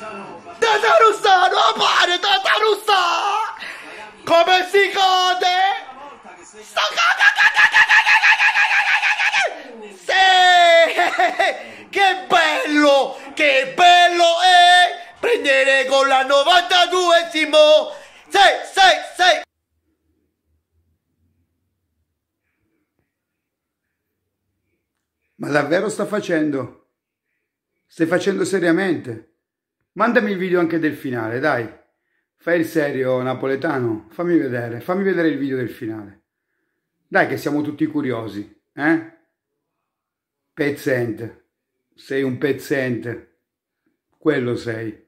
Tatarussa, non appare Tatarussa! Come si gode? Sto sì! Che bello! Che bello è prendere con la 92esimo! Sì, sì, sì! Ma davvero sta facendo? Stai facendo seriamente? Mandami il video anche del finale, dai. Fai il serio napoletano, fammi vedere, fammi vedere il video del finale. Dai che siamo tutti curiosi, eh? Pezzente, sei un pezzente, quello sei.